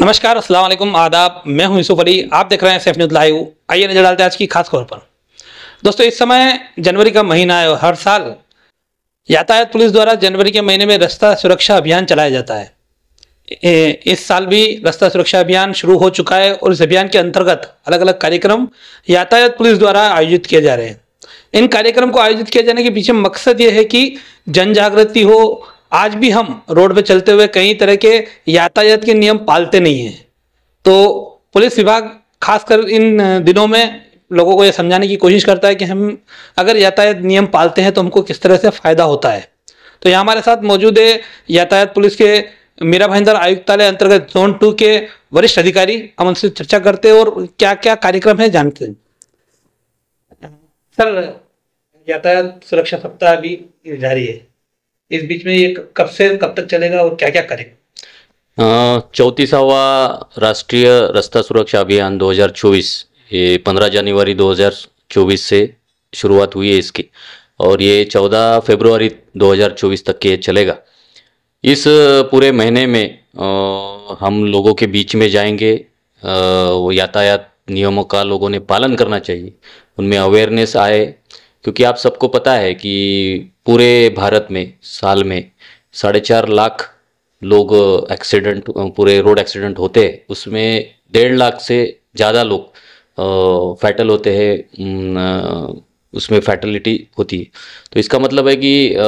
नमस्कार असलम आदाब मैं हूं यूसुफ अली आप देख रहे हैं सेफ न्यूज लाइव आइए नजर डालते हैं आज की खास खबर पर दोस्तों इस समय जनवरी का महीना है और हर साल यातायात पुलिस द्वारा जनवरी के महीने में रास्ता सुरक्षा अभियान चलाया जाता है इस साल भी रास्ता सुरक्षा अभियान शुरू हो चुका है और इस अभियान के अंतर्गत अलग अलग कार्यक्रम यातायात पुलिस द्वारा आयोजित किए जा रहे हैं इन कार्यक्रम को आयोजित किए जाने के पीछे मकसद ये है कि जन जागृति हो आज भी हम रोड पे चलते हुए कई तरह के यातायात के नियम पालते नहीं हैं तो पुलिस विभाग खासकर इन दिनों में लोगों को यह समझाने की कोशिश करता है कि हम अगर यातायात नियम पालते हैं तो हमको किस तरह से फ़ायदा होता है तो यहाँ हमारे साथ मौजूद है यातायात पुलिस के मीरा भाईंदर आयुक्तालय अंतर्गत जोन टू के वरिष्ठ अधिकारी हम उनसे चर्चा करते हैं और क्या क्या कार्यक्रम है जानते हैं सर यातायात सुरक्षा सप्ताह अभी जारी है इस बीच में ये कब से कब तक चलेगा और क्या क्या करेगा चौतीसावा राष्ट्रीय रास्ता सुरक्षा अभियान 2024 ये 15 जनवरी 2024 से शुरुआत हुई है इसकी और ये 14 फरवरी 2024 तक के चलेगा इस पूरे महीने में आ, हम लोगों के बीच में जाएंगे आ, वो यातायात नियमों का लोगों ने पालन करना चाहिए उनमें अवेयरनेस आए क्योंकि आप सबको पता है कि पूरे भारत में साल में साढ़े चार लाख लोग एक्सीडेंट पूरे रोड एक्सीडेंट होते हैं उसमें डेढ़ लाख से ज़्यादा लोग फैटल होते हैं उसमें फैटलिटी होती है तो इसका मतलब है कि आ,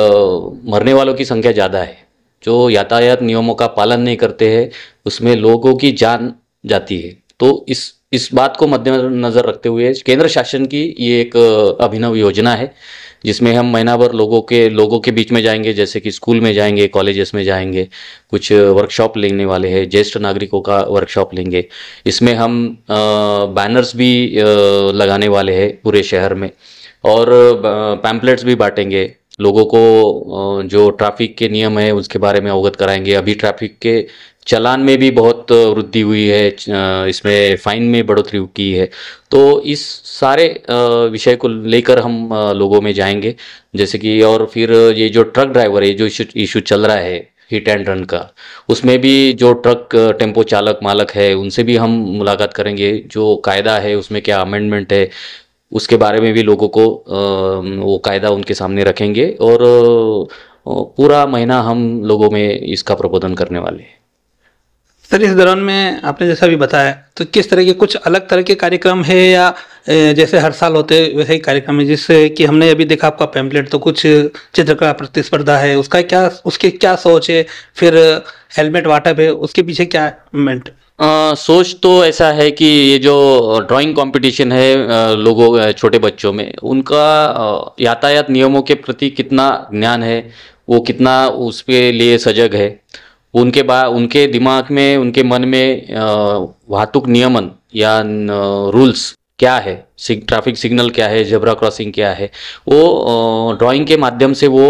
मरने वालों की संख्या ज़्यादा है जो यातायात नियमों का पालन नहीं करते हैं उसमें लोगों की जान जाती है तो इस इस बात को मद्देनजर रखते हुए केंद्र शासन की ये एक अभिनव योजना है जिसमें हम महीना भर लोगों के लोगों के बीच में जाएंगे जैसे कि स्कूल में जाएंगे कॉलेजेस में जाएंगे कुछ वर्कशॉप लेने वाले हैं ज्येष्ठ नागरिकों का वर्कशॉप लेंगे इसमें हम बैनर्स भी लगाने वाले हैं पूरे शहर में और पैम्पलेट्स भी बांटेंगे लोगों को जो ट्रैफिक के नियम है उसके बारे में अवगत कराएंगे अभी ट्रैफिक के चलान में भी बहुत वृद्धि हुई है इसमें फ़ाइन में बढ़ोतरी की है तो इस सारे विषय को लेकर हम लोगों में जाएंगे जैसे कि और फिर ये जो ट्रक ड्राइवर है जो इशू चल रहा है हिट एंड रन का उसमें भी जो ट्रक टेम्पो चालक मालक है उनसे भी हम मुलाकात करेंगे जो कायदा है उसमें क्या अमेंडमेंट है उसके बारे में भी लोगों को वो कायदा उनके सामने रखेंगे और पूरा महीना हम लोगों में इसका प्रबोधन करने वाले हैं सर इस दौरान में आपने जैसा भी बताया तो किस तरह के कुछ अलग तरह के कार्यक्रम है या जैसे हर साल होते वैसे ही कार्यक्रम है जिससे कि हमने अभी देखा आपका पैम्पलेट तो कुछ चित्रकला प्रतिस्पर्धा है उसका क्या उसकी क्या सोच है फिर हेलमेट वाटअप है उसके पीछे क्या मेंट आ, सोच तो ऐसा है कि ये जो ड्राइंग कंपटीशन है लोगों छोटे बच्चों में उनका यातायात नियमों के प्रति कितना ज्ञान है वो कितना उसके लिए सजग है उनके बा उनके दिमाग में उनके मन में वाहतुक नियमन या रूल्स क्या है सिग, ट्रैफिक सिग्नल क्या है जबरा क्रॉसिंग क्या है वो ड्राइंग के माध्यम से वो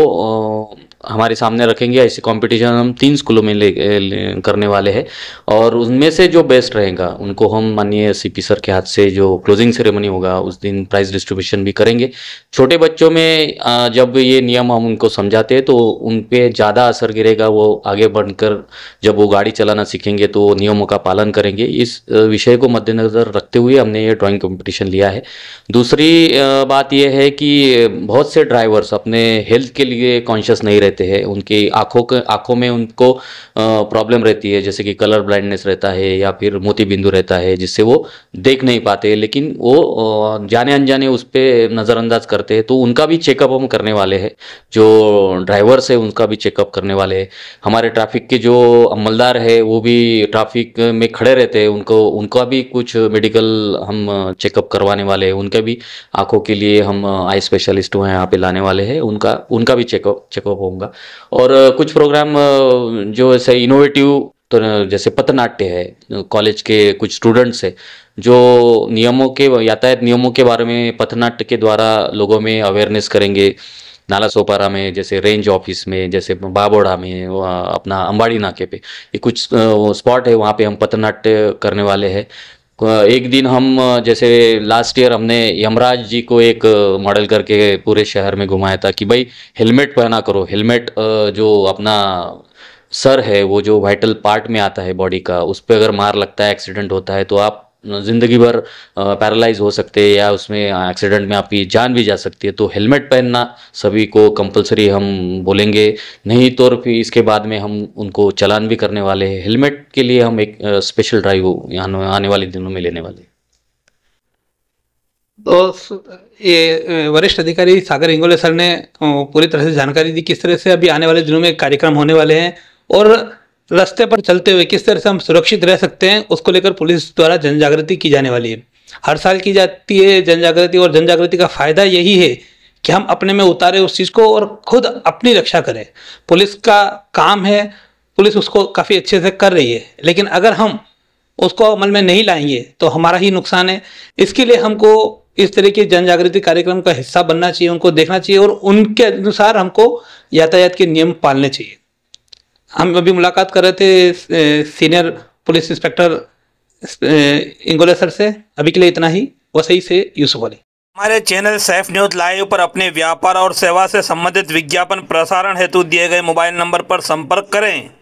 हमारे सामने रखेंगे ऐसे कंपटीशन हम तीन स्कूलों में ले, ले करने वाले हैं और उनमें से जो बेस्ट रहेगा उनको हम माननीय सीपी सर के हाथ से जो क्लोजिंग सेरेमनी होगा उस दिन प्राइज डिस्ट्रीब्यूशन भी करेंगे छोटे बच्चों में जब ये नियम हम उनको समझाते हैं तो उन पर ज़्यादा असर गिरेगा वो आगे बढ़कर जब वो गाड़ी चलाना सीखेंगे तो नियमों का पालन करेंगे इस विषय को मद्देनज़र रखते हुए हमने ये ड्राॅइंग कॉम्पिटिशन लिया है दूसरी बात यह है कि बहुत से ड्राइवर्स अपने हेल्थ के लिए कॉन्शियस नहीं रहे रहते हैं उनकी आँखों के आँखों में उनको प्रॉब्लम रहती है जैसे कि कलर ब्लाइंडनेस रहता है या फिर मोती बिंदु रहता है जिससे वो देख नहीं पाते लेकिन वो जाने अनजाने उस पर नज़रअंदाज करते हैं तो उनका भी चेकअप हम करने वाले हैं जो ड्राइवर्स है उनका भी चेकअप करने वाले हैं हमारे ट्रैफिक के जो अमलदार है वो भी ट्रैफिक में खड़े रहते हैं उनको उनका भी कुछ मेडिकल हम चेकअप करवाने वाले हैं उनके भी आँखों के लिए हम आई स्पेशलिस्ट हैं यहाँ पे लाने वाले हैं उनका उनका भी चेकअप चेकअप हम कहूँगा और कुछ प्रोग्राम जो ऐसे इनोवेटिव तो जैसे पतनाट्य है कॉलेज के कुछ स्टूडेंट्स है जो नियमों के यातायात नियमों के बारे में पथनाट्य के द्वारा लोगों में अवेयरनेस करेंगे नाला सोपारा में जैसे रेंज ऑफिस में जैसे बाबोड़ा में अपना अंबाड़ी नाके पे ये कुछ स्पॉट है वहाँ पे हम पथनाट्य करने वाले हैं एक दिन हम जैसे लास्ट ईयर हमने यमराज जी को एक मॉडल करके पूरे शहर में घुमाया था कि भाई हेलमेट पहना करो हेलमेट जो अपना सर है वो जो वाइटल पार्ट में आता है बॉडी का उस पर अगर मार लगता है एक्सीडेंट होता है तो आप ज़िंदगी भर पैरालाइज हो सकते हैं या उसमें एक्सीडेंट में आपकी जान भी जा सकती है तो हेलमेट पहनना सभी को कंपलसरी हम बोलेंगे नहीं तो फिर इसके बाद में हम उनको चलान भी करने वाले हैं हेलमेट के लिए हम एक स्पेशल ड्राइव यहाँ आने वाले दिनों में लेने वाले तो ये वरिष्ठ अधिकारी सागर इंगोले सर ने पूरी तरह से जानकारी दी किस तरह से अभी आने वाले दिनों में कार्यक्रम होने वाले हैं और रास्ते पर चलते हुए किस तरह से हम सुरक्षित रह सकते हैं उसको लेकर पुलिस द्वारा जन जागृति की जाने वाली है हर साल की जाती है जन जागृति और जन जागृति का फायदा यही है कि हम अपने में उतारें उस चीज़ को और खुद अपनी रक्षा करें पुलिस का काम है पुलिस उसको काफ़ी अच्छे से कर रही है लेकिन अगर हम उसको अमल में नहीं लाएंगे तो हमारा ही नुकसान है इसके लिए हमको इस तरह के जन जागृति कार्यक्रम का हिस्सा बनना चाहिए उनको देखना चाहिए और उनके अनुसार हमको यातायात के नियम पालने चाहिए हम अभी मुलाकात कर रहे थे senior police inspector Ingole sir से अभी के लिए इतना ही वसई से यूसुफ अली हमारे चैनल सैफ न्यूज लाइव पर अपने व्यापार और सेवा से संबंधित विज्ञापन प्रसारण हेतु दिए गए मोबाइल नंबर पर संपर्क करें